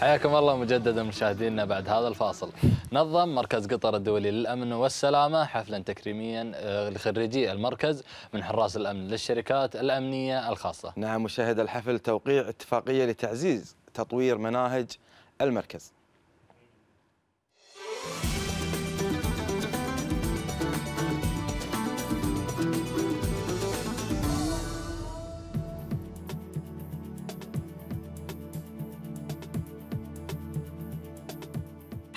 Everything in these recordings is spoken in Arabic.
حياكم الله مجددا مشاهدينا بعد هذا الفاصل نظم مركز قطر الدولي للأمن والسلامة حفلا تكريميا آه، لخريجي المركز من حراس الأمن للشركات الأمنية الخاصة نعم مشاهد الحفل توقيع اتفاقية لتعزيز تطوير مناهج المركز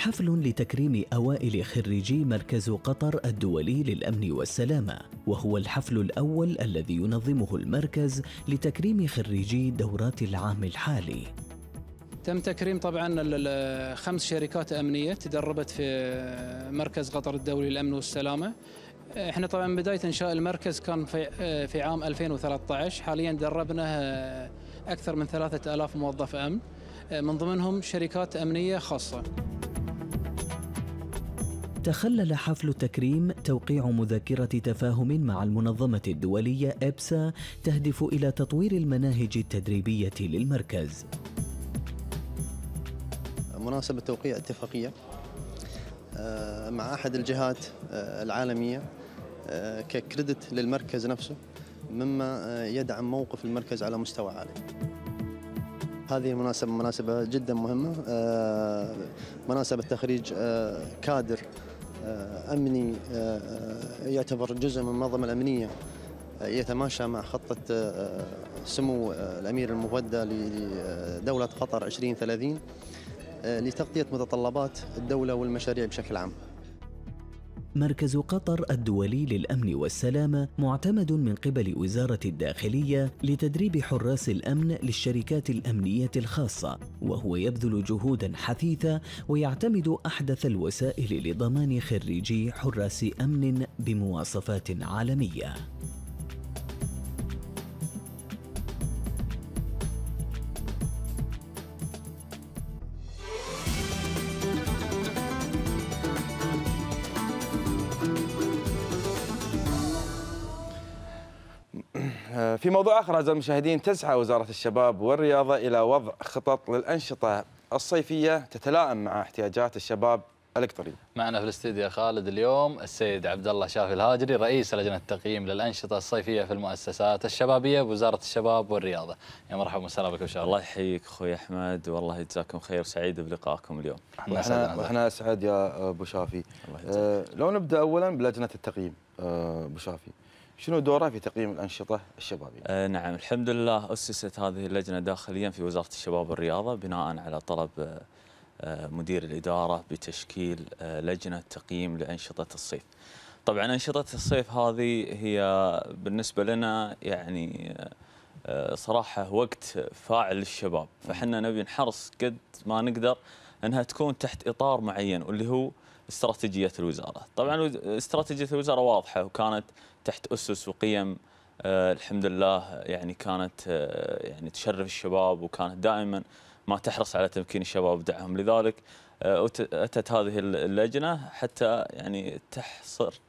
حفل لتكريم أوائل خريجي مركز قطر الدولي للأمن والسلامة وهو الحفل الأول الذي ينظمه المركز لتكريم خريجي دورات العام الحالي تم تكريم طبعا خمس شركات أمنية تدربت في مركز قطر الدولي للأمن والسلامة احنا طبعا بداية انشاء المركز كان في في عام 2013 حاليا دربنا اكثر من 3000 موظف امن من ضمنهم شركات امنية خاصة تخلل حفل التكريم توقيع مذكرة تفاهم مع المنظمة الدولية إبسا تهدف إلى تطوير المناهج التدريبية للمركز مناسبة توقيع اتفاقية آه، مع أحد الجهات آه، العالمية آه، ككريدت للمركز نفسه مما يدعم موقف المركز على مستوى عالي. هذه المناسبة مناسبة جدا مهمة مناسبة تخريج كادر آه، امني آه، آه، يعتبر جزء من المنظمه الامنيه يتماشى مع خطه سمو الامير المودع لدوله قطر 2030 لتغطيه متطلبات الدوله والمشاريع بشكل عام. مركز قطر الدولي للأمن والسلامة معتمد من قبل وزارة الداخلية لتدريب حراس الأمن للشركات الأمنية الخاصة وهو يبذل جهودا حثيثة ويعتمد أحدث الوسائل لضمان خريجي حراس أمن بمواصفات عالمية في موضوع آخر أعزائي المشاهدين تسعى وزارة الشباب والرياضة إلى وضع خطط للأنشطة الصيفية تتلائم مع احتياجات الشباب القطري. معنا في الاستديو خالد اليوم السيد عبد الله شافي الهاجري رئيس لجنه التقييم للانشطه الصيفيه في المؤسسات الشبابيه بوزاره الشباب والرياضه. يا مرحبا وسهلا بك شارك. الله يحييك اخوي احمد والله يجزاكم خير سعيد بلقائكم اليوم. احنا اسعد يا ابو شافي. الله أه لو نبدا اولا بلجنه التقييم آه، ابو أه شافي. شنو دوره في تقييم الانشطه الشبابيه؟ آه نعم الحمد لله اسست هذه اللجنه داخليا في وزاره الشباب والرياضه بناء على طلب آه, آه، مدير الاداره بتشكيل آه لجنه تقييم لانشطه الصيف. طبعا انشطه الصيف هذه هي بالنسبه لنا يعني آه، آه، صراحه وقت فاعل للشباب، فاحنا نبي نحرص قد ما نقدر انها تكون تحت اطار معين واللي هو استراتيجيه الوزاره، طبعا استراتيجيه الوزاره واضحه وكانت تحت اسس وقيم آه، الحمد لله يعني كانت آه، يعني تشرف الشباب وكانت دائما ما تحرص على تمكين الشباب ودعمهم لذلك آه، اتت هذه اللجنه حتى يعني تحصر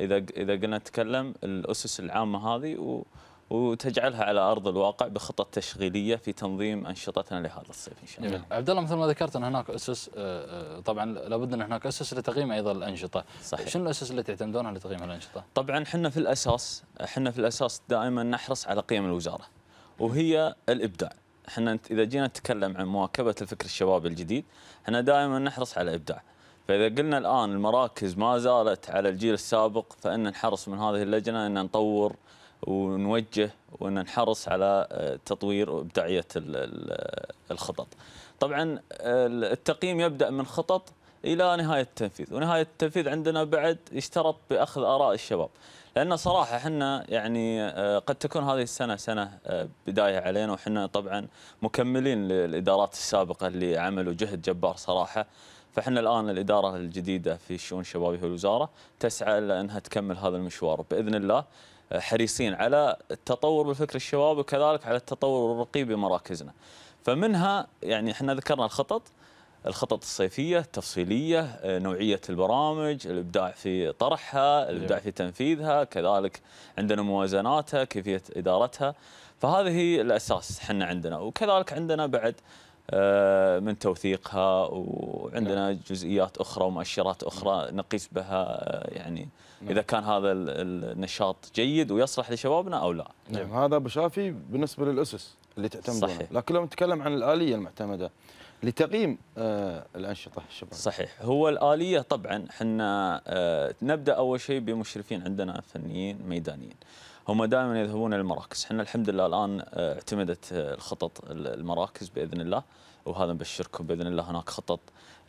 اذا اذا قلنا نتكلم الاسس العامه هذه و وتجعلها على ارض الواقع بخطط تشغيليه في تنظيم انشطتنا لهذا الصيف ان شاء الله. عبد الله مثل ما ذكرت ان هناك اسس آه، آه، طبعا لابد ان هناك اسس لتقييم ايضا الانشطه. صحيح. شنو الاسس اللي تعتمدونها لتقييم الانشطه؟ طبعا احنا في الاساس احنا في الاساس دائما نحرص على قيم الوزاره وهي الابداع. احنا اذا جينا نتكلم عن مواكبه الفكر الشبابي الجديد، احنا دائما نحرص على الابداع. فإذا قلنا الآن المراكز ما زالت على الجيل السابق فإن نحرص من هذه اللجنة أن نطور ونوجه ونحرص نحرص على آه، تطوير وابداعيه آه، الخطط. طبعا التقييم يبدا من خطط الى نهايه التنفيذ، ونهايه التنفيذ عندنا بعد يشترط باخذ اراء الشباب. لان صراحه احنا يعني آه، قد تكون هذه السنه سنه بدايه علينا وحنا طبعا مكملين للادارات السابقه اللي عملوا جهد جبار صراحه. فاحنا الان الاداره الجديده في الشؤون الشبابيه والوزاره تسعى لانها تكمل هذا المشوار باذن الله حريصين على التطور بالفكر الشباب وكذلك على التطور الرقي بمراكزنا فمنها يعني احنا ذكرنا الخطط الخطط الصيفيه التفصيليه نوعيه البرامج الابداع في طرحها الابداع في تنفيذها كذلك عندنا موازناتها كيفيه ادارتها فهذه الاساس احنا عندنا وكذلك عندنا بعد آه، من توثيقها وعندنا جزئيات اخرى ومؤشرات اخرى نقيس بها آه، يعني نعم. اذا كان هذا النشاط جيد ويصلح لشبابنا او لا. نعم, نعم، هذا ابو شافي بالنسبه للاسس اللي تعتمد صحيح. لكن لو نتكلم عن الاليه المعتمده لتقييم آه، الانشطه الشباب. صحيح هو الاليه طبعا احنا نبدا اول شيء بمشرفين عندنا فنيين ميدانيين. هم دائما يذهبون للمراكز احنا الحمد لله الان آه، اعتمدت آه، الخطط المراكز باذن الله وهذا نبشركم باذن الله هناك خطط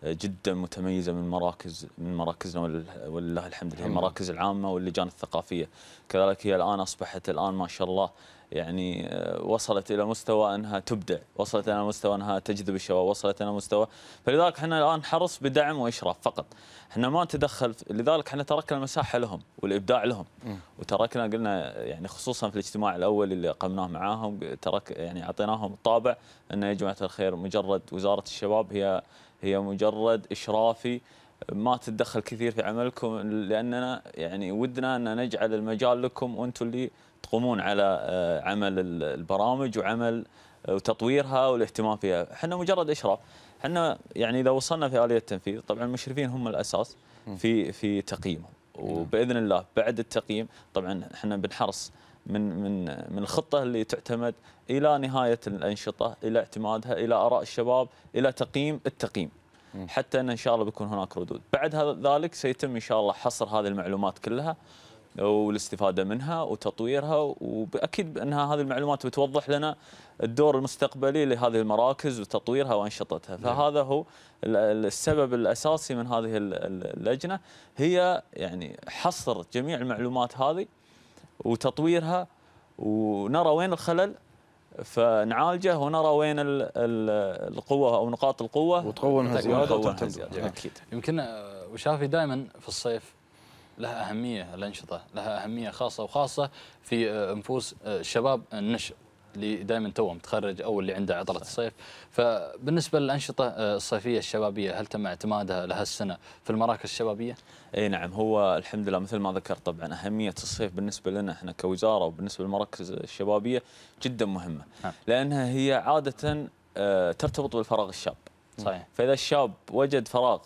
آه، جدا متميزه من مراكز من مراكزنا ولله الحمد هي المراكز العامه واللجان الثقافيه كذلك هي الان اصبحت الان ما شاء الله يعني آه، وصلت الى مستوى انها تبدع، وصلت الى مستوى انها تجذب الشباب، وصلت الى مستوى فلذلك احنا الان حرص بدعم واشراف فقط. احنا ما نتدخل لذلك احنا تركنا المساحه لهم والابداع لهم وتركنا قلنا يعني خصوصا في الاجتماع الاول اللي قمناه معاهم ترك يعني اعطيناهم طابع انه يا جماعه الخير مجرد وزاره الشباب هي هي مجرد اشرافي ما تتدخل كثير في عملكم لاننا يعني ودنا ان نجعل المجال لكم وانتم اللي تقومون على آه، عمل البرامج وعمل آه، وتطويرها والاهتمام فيها، احنا مجرد اشراف، احنا يعني اذا وصلنا في اليه التنفيذ طبعا المشرفين هم الاساس في في تقييمهم وباذن الله بعد التقييم طبعا احنا بنحرص من من من الخطه اللي تعتمد الى نهايه الانشطه الى اعتمادها الى اراء الشباب الى تقييم التقييم حتى ان ان شاء الله بيكون هناك ردود بعد ذلك سيتم ان شاء الله حصر هذه المعلومات كلها والاستفاده منها وتطويرها وباكيد انها هذه المعلومات بتوضح لنا الدور المستقبلي لهذه المراكز وتطويرها وانشطتها، نعم. فهذا هو السبب الاساسي من هذه اللجنه هي يعني حصر جميع المعلومات هذه وتطويرها ونرى وين الخلل فنعالجه ونرى وين القوه او نقاط القوه وتقوونها زياده اكيد نعم. يمكن آه، وشافي دائما في الصيف لها اهميه الانشطه لها اهميه خاصه وخاصه في آه، نفوس الشباب آه، النشء اللي دائما توه متخرج او اللي عنده عطله صحيح. الصيف فبالنسبه للانشطه الصيفيه الشبابيه هل تم اعتمادها لهالسنه في المراكز الشبابيه؟ اي نعم هو الحمد لله مثل ما ذكرت طبعا اهميه الصيف بالنسبه لنا احنا كوزاره وبالنسبه للمراكز الشبابيه جدا مهمه ها. نعم. لانها هي عاده آه، ترتبط بالفراغ الشاب صحيح فاذا الشاب وجد فراغ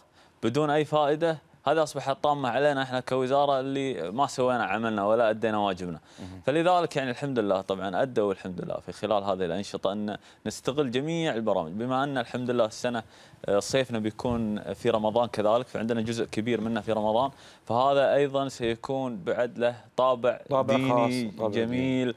بدون اي فائده هذا اصبح الطامه علينا احنا كوزاره اللي ما سوينا عملنا ولا ادينا واجبنا فلذلك يعني الحمد لله طبعا ادوا الحمد لله في خلال هذه الانشطه ان نستغل جميع البرامج بما ان الحمد لله السنه آه، صيفنا بيكون في رمضان كذلك فعندنا جزء كبير منه في رمضان فهذا ايضا سيكون بعد له طابع, طابع ديني خاص. طابع جميل ديني.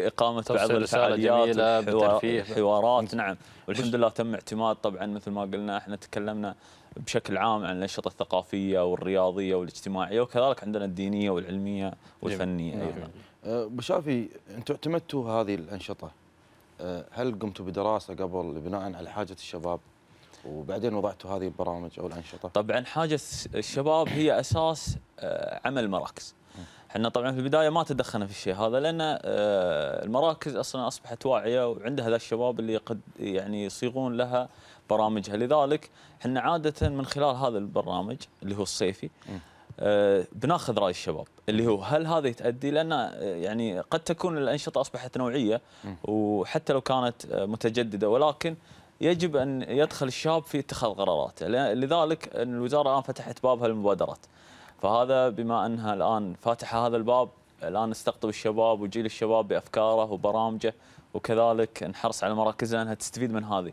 بإقامة بعض الفعاليات الحوارات نعم والحمد لله تم اعتماد طبعا مثل ما قلنا احنا تكلمنا بشكل عام عن الانشطه الثقافيه والرياضيه والاجتماعيه وكذلك عندنا الدينيه والعلميه والفنيه ايضا. أه، ابو شافي انتم اعتمدتوا هذه الانشطه أه، هل قمتوا بدراسه قبل بناء على حاجه الشباب؟ وبعدين وضعتوا هذه البرامج او الانشطه؟ طبعا حاجه الشباب هي اساس أه، عمل المراكز. احنا طبعا في البدايه ما تدخلنا في الشيء هذا لان المراكز اصلا اصبحت واعيه وعندها ذا الشباب اللي قد يعني يصيغون لها برامجها لذلك احنا عاده من خلال هذا البرنامج اللي هو الصيفي آه بناخذ راي الشباب اللي هو هل هذا تؤدي لان آه، يعني قد تكون الانشطه اصبحت نوعيه وحتى لو كانت آه، متجدده ولكن يجب ان يدخل الشاب في اتخاذ قراراته لذلك الوزاره الان فتحت بابها للمبادرات فهذا بما انها الان فاتحه هذا الباب الان نستقطب الشباب وجيل الشباب بافكاره وبرامجه وكذلك نحرص على مراكزنا انها تستفيد من هذه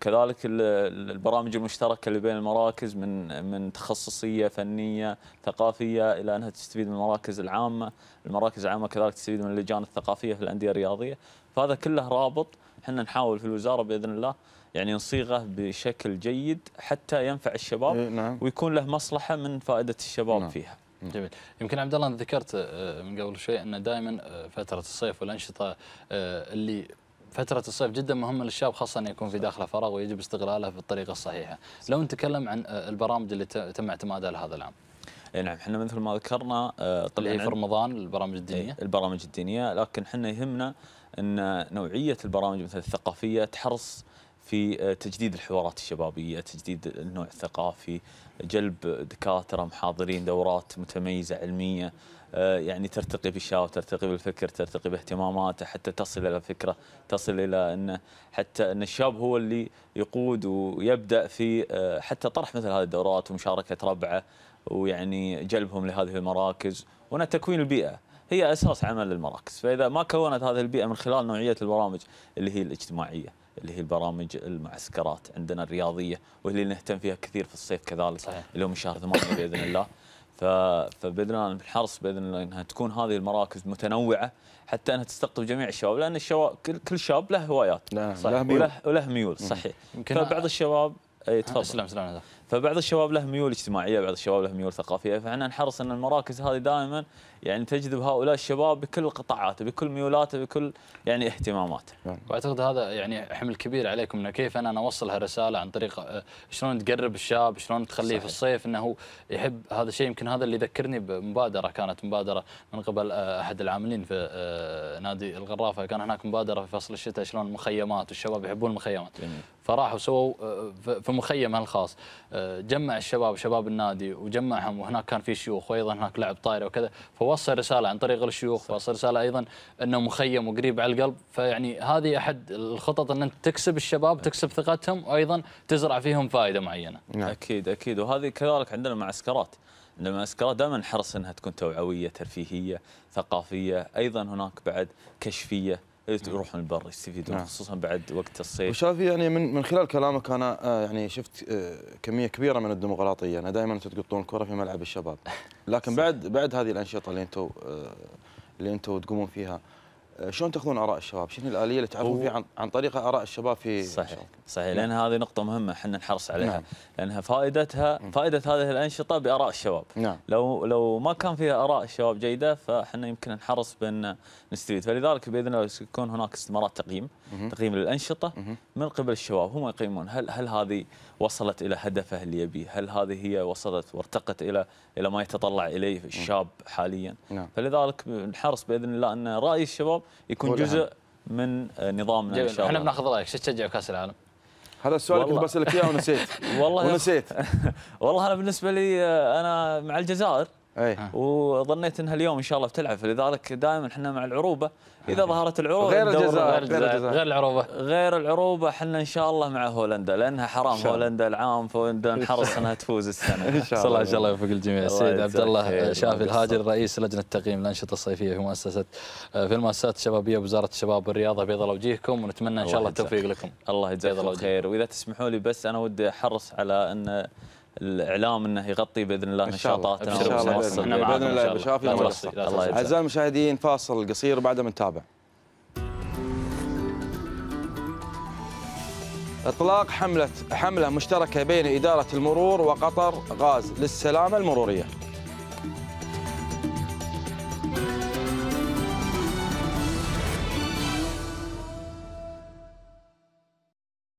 كذلك البرامج المشتركه اللي بين المراكز من من تخصصيه فنيه ثقافيه الى انها تستفيد من المراكز العامه، المراكز العامه كذلك تستفيد من اللجان الثقافيه في الانديه الرياضيه، فهذا كله رابط احنا نحاول في الوزاره باذن الله يعني نصيغه بشكل جيد حتى ينفع الشباب إيه، نعم. ويكون له مصلحه من فائده الشباب نعم. فيها. نعم. جميل يمكن عبد الله ذكرت آه، من قبل شوي ان دائما آه، فتره الصيف والانشطه آه، اللي فترة الصيف جدا مهمة للشاب خاصة أن يكون في داخله فراغ ويجب استغلاله بالطريقة الصحيحة لو نتكلم عن آه، البرامج اللي تم اعتمادها لهذا العام اي نعم احنا مثل ما ذكرنا آه، طبعا في رمضان البرامج إيه، الدينيه البرامج الدينيه لكن احنا يهمنا ان نوعيه البرامج مثل الثقافيه تحرص في آه، تجديد الحوارات الشبابيه، تجديد النوع الثقافي، جلب دكاتره محاضرين دورات متميزه علميه آه، يعني ترتقي بالشاور، ترتقي بالفكر، ترتقي باهتماماته حتى تصل الى فكره، تصل الى انه حتى ان الشاب هو اللي يقود ويبدا في آه، حتى طرح مثل هذه الدورات ومشاركه ربعه ويعني جلبهم لهذه المراكز وهنا تكوين البيئه. هي اساس عمل المراكز، فاذا ما كونت هذه البيئه من خلال نوعيه البرامج اللي هي الاجتماعيه اللي هي البرامج المعسكرات عندنا الرياضيه واللي نهتم فيها كثير في الصيف كذلك صحيح. اللي هو من شهر ثمانية باذن الله فباذن الله بالحرص باذن الله انها تكون هذه المراكز متنوعه حتى انها تستقطب جميع الشباب لان الشباب كل شاب له هوايات له ميول وله وله ميول صحيح فبعض الشباب اي آه، تفضل سلام سلام فبعض الشباب له ميول اجتماعيه بعض الشباب له ميول ثقافيه فاحنا نحرص ان المراكز هذه دائما يعني تجذب هؤلاء الشباب بكل قطاعاته بكل ميولاته بكل يعني اهتماماته. نعم. واعتقد هذا يعني حمل كبير عليكم انه كيف انا, نوصل اوصل هالرساله عن طريق آه، شلون تقرب الشاب شلون تخليه صحيح. في الصيف انه يحب هذا الشيء يمكن هذا اللي ذكرني بمبادره كانت مبادره من قبل آه، احد العاملين في آه، نادي الغرافه كان هناك مبادره في فصل الشتاء شلون المخيمات والشباب يحبون المخيمات. فراحوا سووا في مخيم الخاص جمع الشباب شباب النادي وجمعهم وهناك كان في شيوخ وايضا هناك لعب طايره وكذا فو وصل رساله عن طريق الشيوخ وصل رساله ايضا انه مخيم وقريب على القلب فيعني هذه احد الخطط ان انت تكسب الشباب نعم. تكسب ثقتهم وايضا تزرع فيهم فائده معينه. نعم. اكيد اكيد وهذه كذلك عندنا معسكرات عندنا المعسكرات دائما نحرص انها تكون توعويه ترفيهيه ثقافيه ايضا هناك بعد كشفيه يروحون إيه، نعم. البر يستفيدون نعم. خصوصا بعد وقت الصيف وشافي يعني من من خلال كلامك انا آه، يعني شفت آه، كميه كبيره من الديمقراطيه انا دائما انتم تقطون الكره في ملعب الشباب لكن بعد بعد هذه الانشطه اللي انتم آه، اللي انتم تقومون فيها شلون تاخذون اراء الشباب؟ شنو الاليه اللي تعرفون فيها عن, عن طريق اراء الشباب في صحيح الشباب. صحيح نعم. لان هذه نقطه مهمه احنا نحرص عليها نعم. لانها فائدتها فائده هذه الانشطه باراء الشباب نعم. لو لو ما كان فيها اراء الشباب جيده فاحنا يمكن نحرص بان نستفيد فلذلك باذن الله يكون هناك استمارات تقييم مم. تقييم للانشطه مم. من قبل الشباب هم يقيمون هل هل هذه وصلت الى هدفه اللي يبيه هل هذه هي وصلت وارتقت الى الى ما يتطلع اليه الشاب حاليا نعم. فلذلك نحرص باذن الله ان راي الشباب يكون جزء من آه، نظامنا جميل. ان شاء الله احنا بناخذ رايك شو تشجع كاس العالم؟ هذا السؤال كنت بسالك اياه ونسيت والله ونسيت والله انا بالنسبه لي آه، انا مع الجزائر أي. وظنيت انها اليوم ان شاء الله بتلعب فلذلك دائما احنا مع العروبه اذا إيه. ظهرت العروبه غير الجزاء غير العروبه غير العروبه احنا ان شاء الله مع هولندا لانها حرام هولندا العام فهولندا نحرص انها تفوز السنه ان شاء الله ان شاء الله يوفق الجميع السيد عبد الله شافي الهاجر رئيس لجنه تقييم الانشطه الصيفيه في مؤسسه آه، في المؤسسات الشبابيه بوزاره الشباب والرياضه بيض الله وجيهكم ونتمنى ان شاء الله التوفيق لكم الله يجزاكم خير واذا تسمحوا لي بس انا ودي احرص على ان الاعلام انه يغطي باذن الله نشاطاتنا ان شاء الله باذن الله باذن الله بشافي اعزائي المشاهدين فاصل قصير بعده بنتابع اطلاق حمله حمله مشتركه بين اداره المرور وقطر غاز للسلامه المروريه